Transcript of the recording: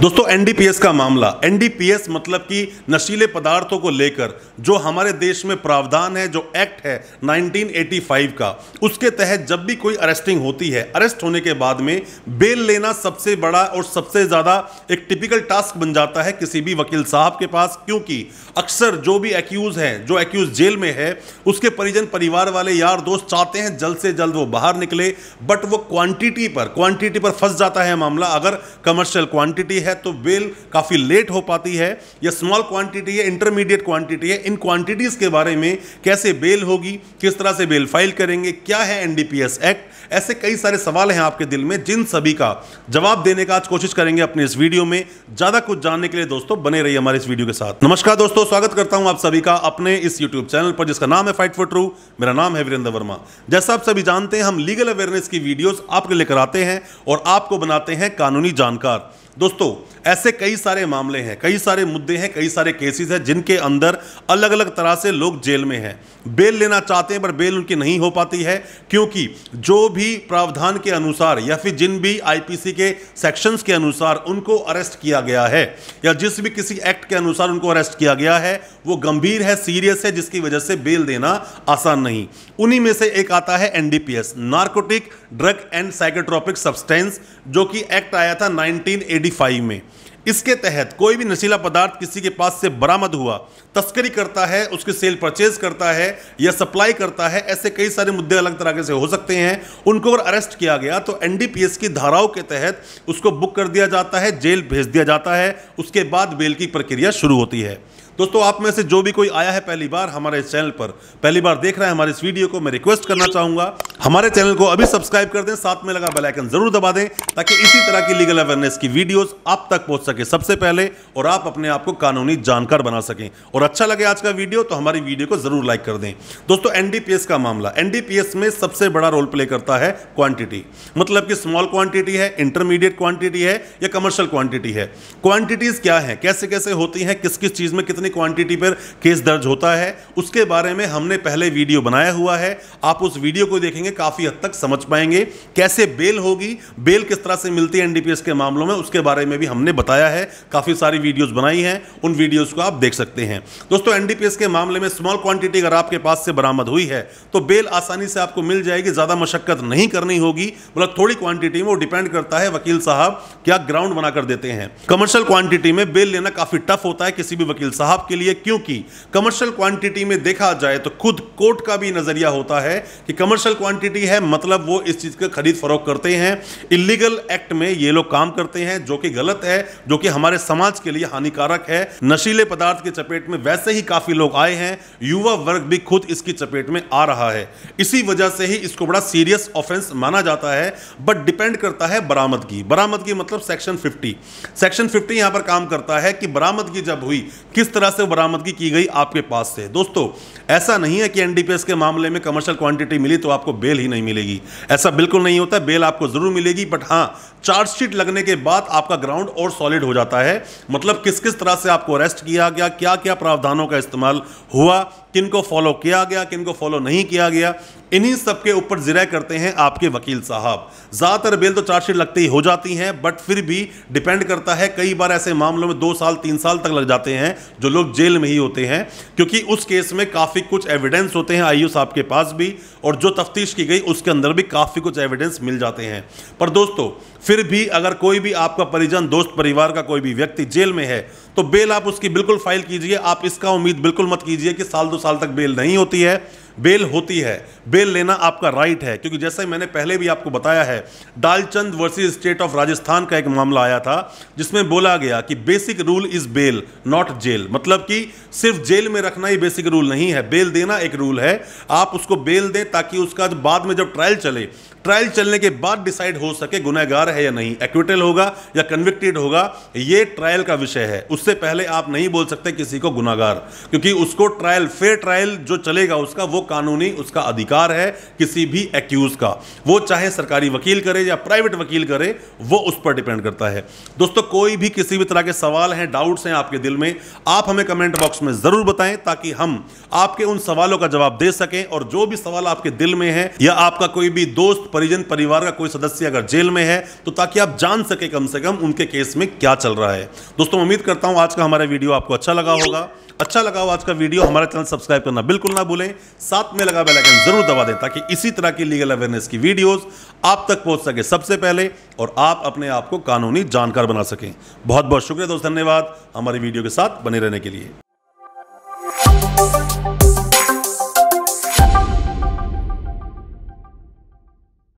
दोस्तों एनडीपीएस का मामला एनडीपीएस मतलब कि नशीले पदार्थों को लेकर जो हमारे देश में प्रावधान है जो एक्ट है 1985 का उसके तहत जब भी कोई अरेस्टिंग होती है अरेस्ट होने के बाद में बेल लेना सबसे बड़ा और सबसे ज़्यादा एक टिपिकल टास्क बन जाता है किसी भी वकील साहब के पास क्योंकि अक्सर जो भी एक्यूज़ हैं जो एक्यूज़ जेल में है उसके परिजन परिवार वाले यार दोस्त चाहते हैं जल्द से जल्द वो बाहर निकले बट वो क्वान्टिटी पर क्वान्टिटी पर फंस जाता है मामला अगर कमर्शियल क्वान्टिटी है है तो बेल काफ़ी लेट हो पाती है या स्मॉल क्वांटिटी है इंटरमीडिएट क्वांटिटी है इन क्वांटिटीज़ के बारे में कैसे बेल होगी किस तरह से बेल फाइल करेंगे क्या है एनडीपीएस एक्ट ऐसे कई सारे सवाल हैं आपके दिल में जिन सभी का जवाब देने का आज कोशिश करेंगे अपने इस वीडियो में ज़्यादा कुछ जानने के लिए दोस्तों बने रही हमारे इस वीडियो के साथ नमस्कार दोस्तों स्वागत करता हूं आप सभी का अपने इस यूट्यूब चैनल पर जिसका नाम है फाइट फॉर ट्रू मेरा नाम है वीरेंद्र वर्मा जैसा आप सभी जानते हैं हम लीगल अवेयरनेस की वीडियोस आपके लेकर आते हैं और आपको बनाते हैं कानूनी जानकार दोस्तों ऐसे कई सारे मामले हैं कई सारे मुद्दे हैं कई सारे केसेस हैं जिनके अंदर अलग अलग तरह से लोग जेल में हैं बेल लेना चाहते हैं पर बेल उनकी नहीं हो पाती है क्योंकि जो भी प्रावधान के अनुसार या फिर जिन भी आईपीसी के सेक्शंस के अनुसार उनको अरेस्ट किया गया है या जिस भी किसी एक्ट के अनुसार उनको अरेस्ट किया गया है वो गंभीर है सीरियस है जिसकी वजह से बेल देना आसान नहीं उन्हीं में से एक आता है NDPS narcotic drug and psychotropic substance जो कि एक्ट आया था नाइनटीन थर्टी में इसके तहत कोई भी नशीला पदार्थ किसी के पास से बरामद हुआ तस्करी करता है उसकी सेल परचेज करता है या सप्लाई करता है ऐसे कई सारे मुद्दे अलग तरह से हो सकते हैं उनको अगर अरेस्ट किया गया तो एनडीपीएस की धाराओं के तहत उसको बुक कर दिया जाता है जेल भेज दिया जाता है उसके बाद बेल की प्रक्रिया शुरू होती है दोस्तों आप में से जो भी कोई आया है पहली बार हमारे चैनल पर पहली बार देख रहा है हमारे इस वीडियो को मैं रिक्वेस्ट करना चाहूंगा हमारे चैनल को अभी सब्सक्राइब कर दें साथ में लगा बेलाइकन जरूर दबा दें ताकि इसी तरह की लीगल अवेयरनेस की वीडियो आप तक पहुंच सके सबसे पहले और आप अपने आप को कानूनी जानकार बना सकें और अच्छा लगे आज का वीडियो तो हमारी वीडियो को जरूर लाइक कर दें दोस्तों एनडीपीएस का मामला एनडीपीएस में सबसे बड़ा रोल प्ले करता है क्वांटिटी मतलब कि स्मॉल क्वांटिटी है इंटरमीडिएट क्वांटिटी है या कमर्शियल क्वांटिटी है क्वांटिटीज क्या है कैसे कैसे होती हैं किस किस चीज में कितनी कितनी क्वांटिटी पर केस दर्ज होता है उसके बारे में हमने पहले वीडियो बनाया हुआ है आप उस वीडियो को देखेंगे काफ़ी हद तक समझ पाएंगे कैसे बेल होगी बेल किस तरह से मिलती है एनडीपीएस के मामलों में उसके बारे में भी हमने बताया है काफ़ी सारी वीडियोज़ बनाई हैं उन वीडियोज़ को आप देख सकते हैं दोस्तों एनडीपीएस के मामले में स्मॉल क्वांटिटी अगर आपके पास से बरामद हुई है तो बेल आसानी से आपको मिल जाएगी ज़्यादा मशक्कत नहीं करनी होगी मतलब थोड़ी क्वांटिटी में वो डिपेंड करता है वकील साहब क्या ग्राउंड बनाकर देते हैं कमर्शियल क्वांटिटी में बेल लेना काफ़ी टफ होता है किसी भी वकील साहब साहब के लिए क्योंकि कमर्शियल क्वांटिटी में देखा जाए तो खुद कोर्ट का भी नज़रिया होता है कि कमर्शियल क्वांटिटी है मतलब वो इस चीज़ का खरीद फरोख करते हैं इलीगल एक्ट में ये लोग काम करते हैं जो कि गलत है जो कि हमारे समाज के लिए हानिकारक है नशीले पदार्थ के चपेट में वैसे ही काफ़ी लोग आए हैं युवा वर्ग भी खुद इसकी चपेट में आ रहा है इसी वजह से ही इसको बड़ा सीरियस ऑफेंस माना जाता है बट डिपेंड करता है बरामदगी बरामदगी मतलब सेक्शन फिफ्टी सेक्शन फिफ्टी यहां पर काम करता है कि बरामदगी जब हुई किस तरह तरह से बरामदगी की गई आपके पास से दोस्तों ऐसा नहीं है कि एनडीपीएस के मामले में कमर्शियल क्वांटिटी मिली तो आपको बेल ही नहीं मिलेगी ऐसा बिल्कुल नहीं होता बेल आपको ज़रूर मिलेगी बट हाँ चार्जशीट लगने के बाद आपका ग्राउंड और सॉलिड हो जाता है मतलब किस किस तरह से आपको अरेस्ट किया गया क्या क्या प्रावधानों का इस्तेमाल हुआ किन को फॉलो किया गया किन को फॉलो नहीं किया गया इन्हीं सब के ऊपर जिरा करते हैं आपके वकील साहब ज़्यादातर बेल तो चार्जशीट लगती ही हो जाती हैं बट फिर भी डिपेंड करता है कई बार ऐसे मामलों में दो साल तीन साल तक लग जाते हैं जो लोग जेल में ही होते हैं क्योंकि उस केस में काफ़ी कुछ एविडेंस होते हैं आई साहब के पास भी और जो तफ्तीश की गई उसके अंदर भी काफ़ी कुछ एविडेंस मिल जाते हैं पर दोस्तों फिर भी अगर कोई भी आपका परिजन दोस्त परिवार का कोई भी व्यक्ति जेल में है तो बेल आप उसकी बिल्कुल फाइल कीजिए आप इसका उम्मीद बिल्कुल मत कीजिए कि साल दो साल तक बेल नहीं होती है बेल होती है बेल लेना आपका राइट है क्योंकि जैसे मैंने पहले भी आपको बताया है Dalchand versus state of Rajasthan का एक मामला आया था जिसमें बोला गया कि basic rule is bail not jail मतलब कि सिर्फ जेल में रखना ही बेसिक रूल नहीं है बेल देना एक रूल है आप उसको बेल दें ताकि उसका बाद में जब ट्रायल चले ट्रायल चलने के बाद डिसाइड हो सके गुनहगार है या नहीं एक्विटल होगा या कन्विक्टेड होगा ये ट्रायल का विषय है उससे पहले आप नहीं बोल सकते किसी को गुनागार क्योंकि उसको ट्रायल फेयर ट्रायल जो चलेगा उसका वो कानूनी उसका अधिकार है किसी भी एक्यूज का वो चाहे सरकारी वकील करे या प्राइवेट वकील करे वो उस पर डिपेंड करता है दोस्तों कोई भी किसी भी तरह के सवाल हैं डाउट्स हैं आपके दिल में आप हमें कमेंट बॉक्स में जरूर बताएं ताकि हम आपके उन सवालों का जवाब दे सकें और जो भी सवाल आपके दिल में है या आपका कोई भी दोस्त परिजन परिवार का कोई सदस्य अगर जेल में है तो ताकि आप जान सके कम से कम उनके केस में क्या चल रहा है दोस्तों उम्मीद करता हूं आज का हमारा वीडियो आपको अच्छा लगा होगा अच्छा लगा हो आज का वीडियो हमारा चैनल सब्सक्राइब करना बिल्कुल ना भूलें साथ में लगा बेलाइकन जरूर दबा दें ताकि इसी तरह की लीगल अवेयरनेस की वीडियोज आप तक पहुंच सके सबसे पहले और आप अपने आप को कानूनी जानकार बना सकें बहुत बहुत शुक्रिया दोस्त धन्यवाद हमारी वीडियो के साथ बने रहने के लिए